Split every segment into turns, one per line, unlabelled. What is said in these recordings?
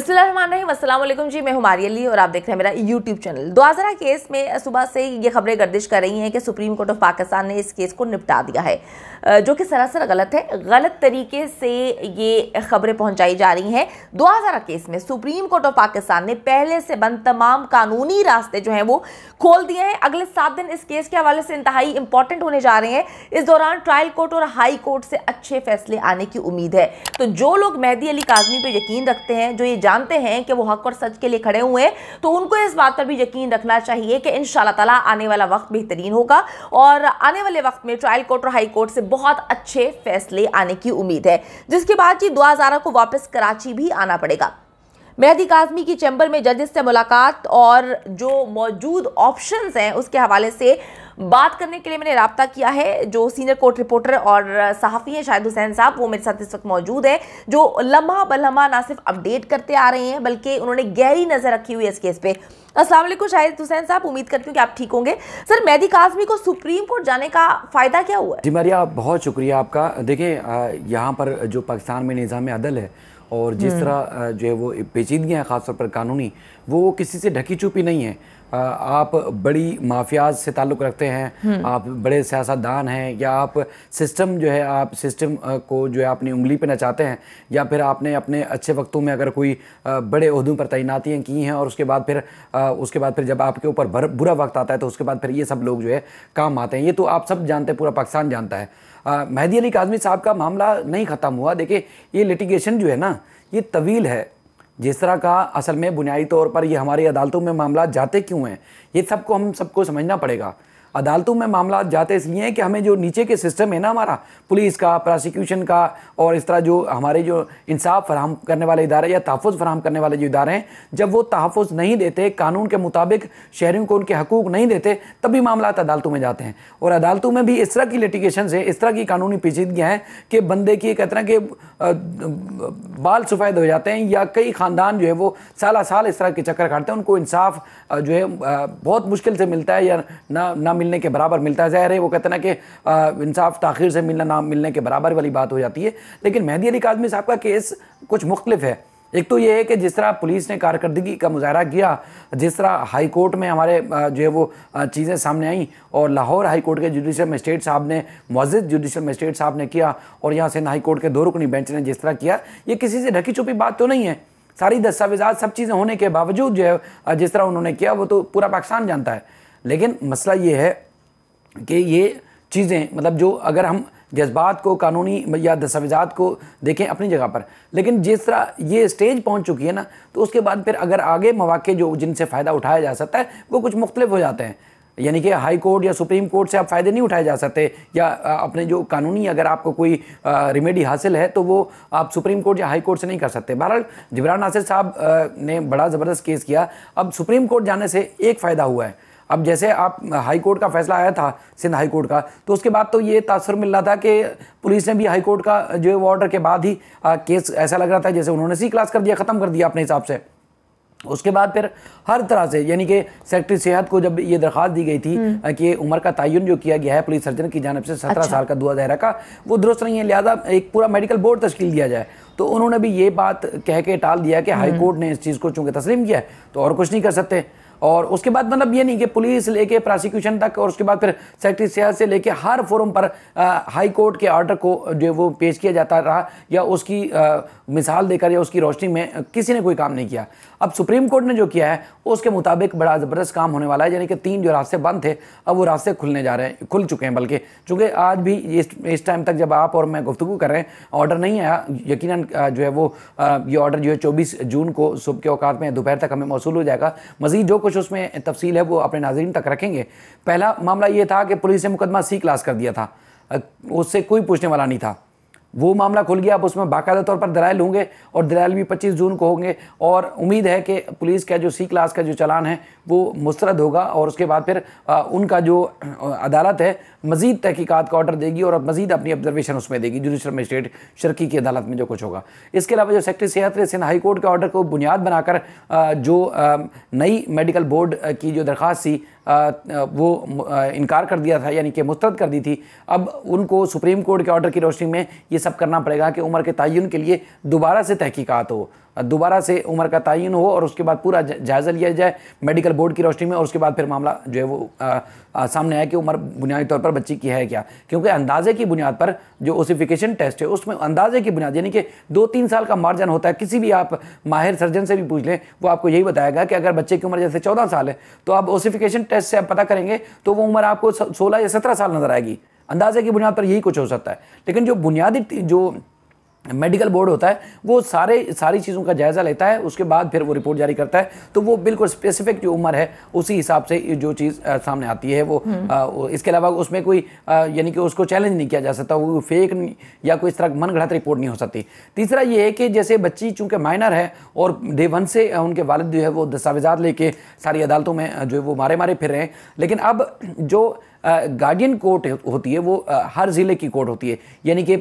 बिस्मिल्लाम जी मैं हमारी अली और आप देख रहे हैं मेरा यूट्यूब चैनल दुआजरा केस में सुबह से ये खबरें गर्दिश कर रही हैं कि सुप्रीम कोर्ट ऑफ पाकिस्तान ने इस केस को निपटा दिया है जो कि सरासर गलत है गलत तरीके से ये खबरें पहुंचाई जा रही हैं दुआजरा केस में सुप्रीम कोर्ट ऑफ पाकिस्तान ने पहले से बंद तमाम कानूनी रास्ते जो हैं वो खोल दिए हैं अगले सात दिन इस केस के हवाले से इंतहाई इंपॉर्टेंट होने जा रहे हैं इस दौरान ट्रायल कोर्ट और हाई कोर्ट से अच्छे फैसले आने की उम्मीद है तो जो लोग मेहदी अली काजमी पर यकीन रखते हैं जो ये जानते हैं कि वो हक और सच के लिए खड़े हुए हैं तो उनको इस बात पर भी यकीन रखना चाहिए कि इन ताला आने वाला वक्त बेहतरीन होगा और आने वाले वक्त में ट्रायल कोर्ट और हाई कोर्ट से बहुत अच्छे फैसले आने की उम्मीद है जिसके बाद जी दो को वापस कराची भी आना पड़ेगा मेहदी काजमी की चैम्बर में जजेस से मुलाकात और जो मौजूद ऑप्शंस हैं उसके हवाले से बात करने के लिए मैंने रबता किया है जो सीनियर कोर्ट रिपोर्टर और सहाफ़ी हैं शाहिद हुसैन साहब वो मेरे साथ इस वक्त मौजूद है जो लम्हा बलहमा ना सिर्फ अपडेट करते आ रहे हैं बल्कि उन्होंने गहरी नज़र रखी हुई है इस केस पे अस्सलाम शाहिद हुसैन साहब उम्मीद करती हूँ कि आप ठीक होंगे सर मेहदी काजमी को सुप्रीम कोर्ट जाने का फ़ायदा क्या हुआ
जी मारिया बहुत शुक्रिया आपका देखिए यहाँ पर जो पाकिस्तान में निज़ाम अदल है और जिस हम्म। तरह जो है वो पेचीदगियाँ खासतौर पर कानूनी वो किसी से ढकी छुपी नहीं है आप बड़ी माफियाज से ताल्लुक़ रखते हैं हम्म। आप बड़े सियासतदान हैं या आप सिस्टम जो है आप सिस्टम को जो है अपनी उंगली पे नचाते हैं या फिर आपने अपने अच्छे वक्तों में अगर कोई बड़े अहदों पर तैनातियाँ की हैं और उसके बाद फिर उसके बाद फिर जब आपके ऊपर बुरा वक्त आता है तो उसके बाद फिर ये सब लोग जो है काम आते हैं ये तो आप सब जानते हैं पूरा पाकिस्तान जानता है मेहदी अली काजमी साहब का मामला नहीं ख़त्म हुआ देखिए ये लिटिगेशन जो है ना ये तवील है जिस तरह का असल में बुनियादी तौर पर ये हमारी अदालतों में मामला जाते क्यों हैं ये सबको हम सबको समझना पड़ेगा अदालतों में मामला जाते इसलिए हैं कि हमें जो नीचे के सिस्टम है ना हमारा पुलिस का प्रोसिक्यूशन का और इस तरह जो हमारे जो इंसाफ फराम करने वाले इदारे या तहफ़ फराम करने वाले जो इदारे हैं जब वो तहफ़ नहीं देते कानून के मुताबिक शहरीों को उनके हकूक नहीं देते तभी मामला अदालतों में जाते हैं और अदालतों में भी इस तरह की लिटिगेशन है इस तरह की कानूनी पेचीदगियाँ हैं कि बंदे की एक तरह के बाल सफ़ेद हो जाते हैं या कई ख़ानदान जो है वो साल साल इस तरह के चक्कर काटते हैं उनको इंसाफ जो है बहुत मुश्किल से मिलता है या ना ना मिलने के बराबर मिलता है ज़ाहिर है वो कहते ना कि इंसाफ ताखिर से मिलना ना मिलने के बराबर वाली बात हो जाती है लेकिन मेहदी अली काजमी साहब का केस कुछ मुख्तलिफ है एक तो ये है कि जिस तरह पुलिस ने कारकर्दगी का मुजाहरा किया जिस तरह हाई कोर्ट में हमारे जो है वो चीज़ें सामने आईं और लाहौर हाई कोर्ट के जुडिशल मजिस्ट्रेट साहब ने मस्जिद जुडिशल मजिस्ट्रेट साहब ने किया और यहाँ सिंध हाई कोर्ट के दो रुकनी बेंच ने जिस तरह किया ये किसी से ढकी छुपी बात तो नहीं है सारी दस्तावेजात सब चीज़ें होने के बावजूद जो है जिस तरह उन्होंने किया वो तो पूरा पाकिस्तान जानता है लेकिन मसला ये है कि ये चीज़ें मतलब जो अगर हम जज्बात को कानूनी या दस्तावेजात को देखें अपनी जगह पर लेकिन जिस तरह ये स्टेज पहुंच चुकी है ना तो उसके बाद फिर अगर आगे मौाक़े जो जिनसे फ़ायदा उठाया जा सकता है वो कुछ मुख्तलिफ हो जाते हैं यानी कि हाई कोर्ट या सुप्रीम कोर्ट से आप फ़ायदे नहीं उठाए जा सकते या अपने जो कानूनी अगर आपको कोई रेमेडी हासिल है तो वो आप सुप्रीम कोर्ट या हाई कोर्ट से नहीं कर सकते बहरहाल जबरान नासिर साहब ने बड़ा ज़बरदस्त केस किया अब सुप्रीम कोर्ट जाने से एक फ़ायदा हुआ है अब जैसे आप हाई कोर्ट का फैसला आया था सिंध हाई कोर्ट का तो उसके बाद तो ये तासर मिल रहा था कि पुलिस ने भी हाई कोर्ट का जो है ऑर्डर के बाद ही आ, केस ऐसा लग रहा था जैसे उन्होंने सी क्लास कर दिया ख़त्म कर दिया अपने हिसाब से उसके बाद फिर हर तरह से यानी कि सेक्रेटरी सेहत को जब ये दरख्वास्त दी गई थी हम्म। कि उम्र का तयन जो किया गया है पुलिस सर्जन की जानब से सत्रह अच्छा। साल का दुआ दहरा का वो दुरुस्त नहीं है लिहाजा एक पूरा मेडिकल बोर्ड तश्कील दिया जाए तो उन्होंने भी ये बात कह के टाल दिया कि हाई हम्म। कोर्ट ने इस चीज़ को चूंकि तस्लीम किया है तो और कुछ नहीं कर सकते और उसके बाद मतलब ये नहीं कि पुलिस लेके प्रोसिक्यूशन तक और उसके बाद फिर सेक्रेटरी सियाल से लेके हर फोरम पर हाई कोर्ट के ऑर्डर को जो वो पेश किया जाता रहा या उसकी आ, मिसाल देकर या उसकी रोशनी में किसी ने कोई काम नहीं किया अब सुप्रीम कोर्ट ने जो किया है उसके मुताबिक बड़ा ज़बरदस्त काम होने वाला है यानी कि तीन जो रास्ते बंद थे अब वो रास्ते खुलने जा रहे हैं खुल चुके हैं बल्कि चूँकि आज भी इस टाइम तक जब आप और मैं गुफ्तु कर रहे हैं ऑर्डर नहीं आया यकीन जो है वो ये ऑर्डर जो है चौबीस जून को सुबह के औकात में दोपहर तक हमें मौसू हो जाएगा मजीद जो कुछ कुछ उसमें तफसील है वो अपने नाजरन तक रखेंगे पहला मामला ये था कि पुलिस ने मुकदमा सी क्लास कर दिया था उससे कोई पूछने वाला नहीं था वो मामला खुल गया अब उसमें बाकायदा तौर पर दलाल होंगे और दलाल भी पच्चीस जून को होंगे और उम्मीद है कि पुलिस का जो सी क्लास का जो चलान है वो मुस्रद होगा और उसके बाद फिर उनका जो अदालत है मज़ीद तहकीकत का ऑर्डर देगी और अब मज़ीद अपनी ऑब्जर्वेशन उसमें देगी जुडिशल मजिस्ट्रेट शर्की की अदालत में जो कुछ होगा इसके अलावा जो सेक्रेटरी सेहत ने सिंध हाईकोर्ट के ऑर्डर को बुनियाद बनाकर जो नई मेडिकल बोर्ड की जो दरख्वास्त थी वो इनकार कर दिया था यानी कि मुस्तरद कर दी थी अब उनको सुप्रीम कोर्ट के ऑर्डर की रोशनी में ये सब करना पड़ेगा कि उम्र के तयन के लिए दोबारा से तहकीकात हो दोबारा से उम्र का तयन हो और उसके बाद पूरा जायज़ा लिया जाए मेडिकल बोर्ड की रोशनी में और उसके बाद फिर मामला जो है वो आ, आ, सामने आया कि उम्र बुनियादी तौर पर बच्ची की है क्या क्योंकि अंदाजे की बुनियाद पर जो ओसिफिकेशन टेस्ट है उसमें अंदाजे की बुनियाद यानी कि दो तीन साल का मार्जन होता है किसी भी आप माहिर सर्जन से भी पूछ लें वो आपको यही बताएगा कि अगर बच्चे की उम्र जैसे चौदह साल है तो आप ओसिफिकेशन टेस्ट से आप पता करेंगे तो वो उम्र आपको सोलह या सत्रह साल नज़र आएगी अंदाजे की बुनियाद पर यही कुछ हो सकता है लेकिन जो बुनियादी जो मेडिकल बोर्ड होता है वो सारे सारी चीज़ों का जायज़ा लेता है उसके बाद फिर वो रिपोर्ट जारी करता है तो वो बिल्कुल स्पेसिफिक जो उम्र है उसी हिसाब से जो चीज़ सामने आती है वो आ, हम्म। इसके अलावा उसमें कोई यानी कि उसको चैलेंज नहीं किया जा सकता वो फेक या कोई इस तरह मन गढ़त रिपोर्ट नहीं हो सकती तीसरा ये है कि जैसे बच्ची चूँकि माइनर है और डे वन से उनके वालद जो है वो दस्तावेजात लेके सारी अदालतों में जो है वो मारे मारे फिर रहे हैं लेकिन अब जो गार्डियन कोर्ट होती है वो हर ज़िले की कोर्ट होती है यानी कि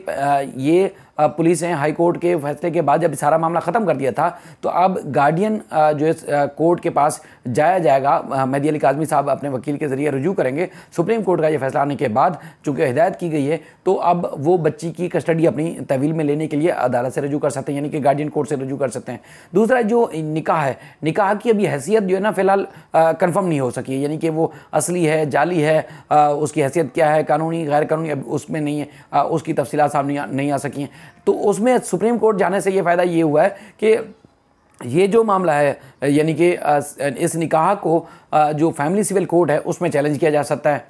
ये पुलिस ने हाई कोर्ट के फैसले के बाद जब सारा मामला ख़त्म कर दिया था तो अब गार्डियन जो है कोर्ट के पास जाया जाएगा मेहदी अली काजमी साहब अपने वकील के ज़रिए रजू करेंगे सुप्रीम कोर्ट का ये फैसला आने के बाद चूँकि हिदायत की गई है तो अब वो बच्ची की कस्टडी अपनी तवील में लेने के लिए अदालत से रजू कर सकते हैं यानी कि गार्डियन कोर्ट से रजू कर सकते हैं दूसरा जो निकाह है निकाह की अभी हैसियत जो है ना फिलहाल कन्फर्म नहीं हो सकी है यानी कि वो असली है जाली है आ, उसकी हैसियत क्या है कानूनी गैर कानूनी अब उसमें नहीं है आ, उसकी तफसीत सामने नहीं आ सकी हैं तो उसमें सुप्रीम कोर्ट जाने से ये फ़ायदा ये हुआ है कि ये जो मामला है यानी कि इस निकाह को जो फैमिली सिविल कोर्ट है उसमें चैलेंज किया जा सकता है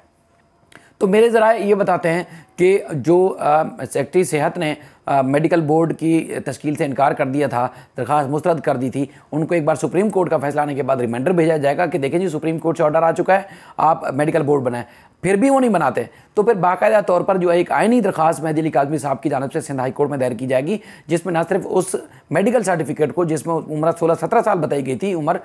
तो मेरे ज़रा ये बताते हैं कि जो सेक्रेटरी सेहत ने मेडिकल बोर्ड की तश्कील से इनकार कर दिया था दरखास्त मुस्रद कर दी थी उनको एक बार सुप्रीम कोर्ट का फैसला आने के बाद रिमाइंडर भेजा जाएगा कि देखें जी सुप्रीम कोर्ट से ऑर्डर आ चुका है आप मेडिकल बोर्ड बनाएं फिर भी वो नहीं बनाते तो फिर बाकायदा तौर पर जो है एक आइनी दरखास्त मेहदी अली काजमी साहब की जानब से सिंध हाई कोर्ट में दायर की जाएगी जिसमें ना सिर्फ उस मेडिकल सर्टिफिकेट को जिसमें उम्र सोलह सत्रह साल बताई गई थी उम्र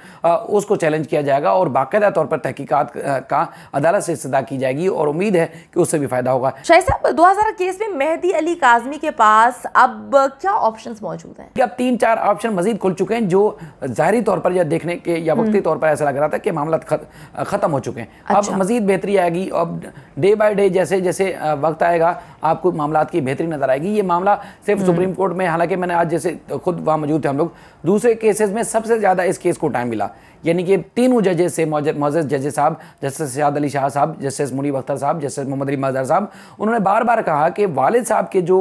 उसको चैलेंज किया जाएगा और बाकायदा तौर पर तहकीकात का अदालत से सदा की जाएगी और उम्मीद है कि उससे भी फायदा होगा
शाह साहब दो केस में मेहदी अली काजमी के पास पास अब क्या ऑप्शंस मौजूद हैं
अब तीन चार ऑप्शन मजीद खुल चुके हैं जो जाहरी तौर पर या देखने के या हम्म। वक्ती तौर पर ऐसा लग रहा था कि मामला ख़त्म हो चुके हैं अच्छा। अब मजीद बेहतरी आएगी अब डे बाय डे जैसे जैसे वक्त आएगा आपको मामला की बेहतरी नजर आएगी ये मामला सिर्फ हम्म। सुप्रीम कोर्ट में हालांकि मैंने आज जैसे खुद वहाँ मौजूद थे हम लोग दूसरे केसेज में सबसे ज़्यादा इस केस को टाइम मिला यानी कि तीनों जजेस से मोजस जजेस साहब जस्टिस सियाद अली शाह साहब जस्टिस मुनीब अख्तर साहब जस्टिस मोहम्मद अली मजहर साहब उन्होंने बार बार कहा कि वालिद साहब के जो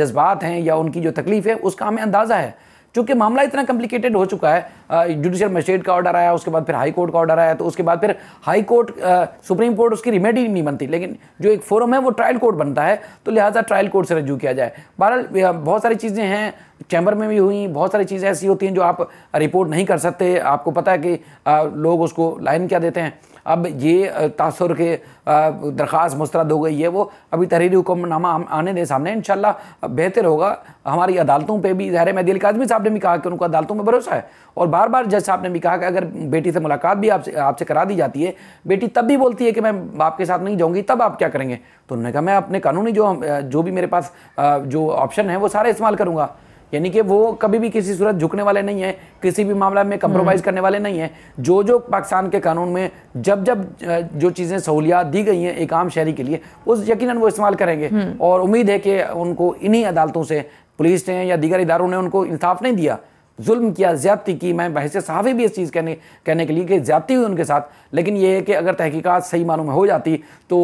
जज्बात हैं या उनकी जो तकलीफ़ है उसका हमें अंदाज़ा है चूंकि मामला इतना कॉम्प्लिकेटेड हो चुका है जुडिशियल मजिस्ट्रेट का ऑर्डर आया उसके बाद फिर हाई कोर्ट का ऑर्डर आया तो उसके बाद फिर हाई कोर्ट सुप्रीम कोर्ट उसकी रिमेडी नहीं बनती लेकिन जो एक फोरम है वो ट्रायल कोर्ट बनता है तो लिहाजा ट्रायल कोर्ट से रजू किया जाए बहरहाल बहुत सारी चीज़ें हैं चैम्बर में भी हुई बहुत सारी चीज़ें ऐसी होती हैं जो आप रिपोर्ट नहीं कर सकते आपको पता है कि लोग उसको लाइन क्या देते हैं अब ये तासर के दरख्वास मुस्तरद हो गई है वो अभी तहरीरी हुक्मनामा आने दें सामने इन बेहतर होगा हमारी अदालतों पर भी ज़ाहिर महदी काजमी साहब ने भी कहा कि उनको अदालतों में भरोसा है और बार बार जज साहब ने भी कहा कि अगर बेटी से मुलाकात भी आपसे आपसे करा दी जाती है बेटी तब भी बोलती है कि मैं बाप के साथ नहीं जाऊँगी तब आप क्या करेंगे तो उन्होंने कहा मैं अपने कानूनी जो जो भी मेरे पास जो ऑप्शन है वो सारे इस्तेमाल करूँगा यानी कि वो कभी भी किसी सूरत झुकने वाले नहीं है किसी भी मामला में कंप्रोमाइज हम्म। करने वाले नहीं है जो जो पाकिस्तान के कानून में जब जब जो चीज़ें सहूलियात दी गई हैं एक आम शहरी के लिए उस यकीन वो इस्तेमाल करेंगे हम्म। और उम्मीद है कि उनको इन्हीं अदालतों से पुलिस ने या दीगर इदारों ने उनको इंसाफ नहीं दिया जुल्म किया ज्यादती की मैं बहसे साफी भी इस चीज़ कहने कहने के लिए कि ज्यादती हुई उनके साथ लेकिन ये है कि अगर तहकीकात सही मानों में हो जाती तो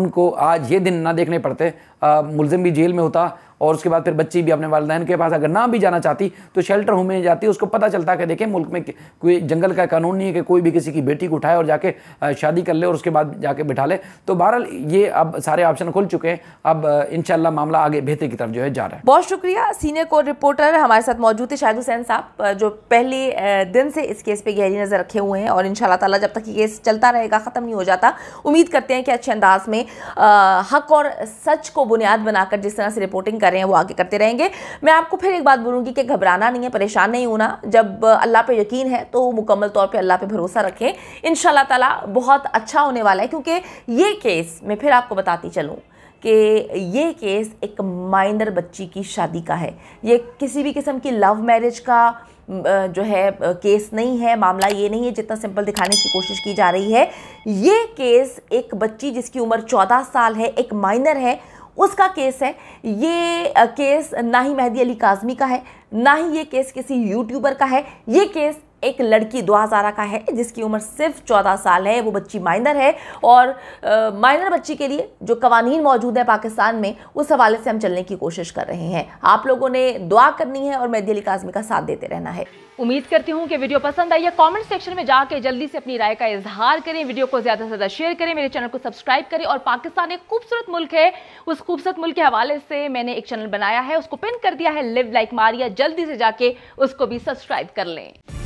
उनको आज ये दिन ना देखने पड़ते मुलजिम भी जेल में होता और उसके बाद फिर बच्ची भी अपने वालदेन के पास अगर ना भी जाना चाहती तो शेल्टर होम में जाती उसको पता चलता कि देखें मुल्क में कोई जंगल का कानून नहीं है कि कोई भी किसी की बेटी को उठाए और जाके शादी कर ले और उसके बाद जाके बिठा ले तो बहरहाल ये अब सारे ऑप्शन खुल चुके हैं अब इनशाला मामला आगे बेहतर की तरफ जो है जा रहा है
बहुत शुक्रिया सीनियर कोर्ट रिपोर्टर हमारे साथ मौजूद थे शाहिद हुसैन साहब जो पहले दिन से इस केस पर गहरी नज़र रखे हुए हैं और इन ताला जब तक ये केस चलता रहेगा ख़त्म नहीं हो जाता उम्मीद करते हैं कि अच्छे अंदाज में हक और सच को बुनियाद बनाकर जिस तरह से रिपोर्टिंग कर रहे हैं वो आगे करते रहेंगे मैं आपको फिर एक बात बोलूँगी कि घबराना नहीं है परेशान नहीं होना जब अल्लाह पर यकीन है तो मुकम्मल तौर पर अल्लाह पर भरोसा रखें इन ताला बहुत अच्छा होने वाला है क्योंकि ये केस मैं फिर आपको बताती चलूँ कि ये केस एक माइनर बच्ची की शादी का है ये किसी भी किस्म की लव मैरिज का जो है केस नहीं है मामला ये नहीं है जितना सिंपल दिखाने की कोशिश की जा रही है ये केस एक बच्ची जिसकी उम्र 14 साल है एक माइनर है उसका केस है ये केस ना ही मेहदी अली काजमी का है ना ही ये केस किसी यूट्यूबर का है ये केस एक लड़की हजारा का है जिसकी उम्र सिर्फ चौदह साल है वो बच्ची माइनर है और माइनर बच्ची के लिए जो कवानीन मौजूद है पाकिस्तान में उस हवाले से हम चलने की कोशिश कर रहे हैं आप लोगों ने दुआ करनी है और मैं दिल काजमी का साथ देते रहना है उम्मीद करती हूँ कि वीडियो पसंद आई है कमेंट सेक्शन में जाकर जल्दी से अपनी राय का इजहार करें वीडियो को ज़्यादा से ज़्यादा शेयर करें मेरे चैनल को सब्सक्राइब करें और पाकिस्तान एक खूबसूरत मुल्क है उस खूबसूरत मुल्क के हवाले से मैंने एक चैनल बनाया है उसको पिन कर दिया है लिव लाइक मारिया जल्दी से जाके उसको भी सब्सक्राइब कर लें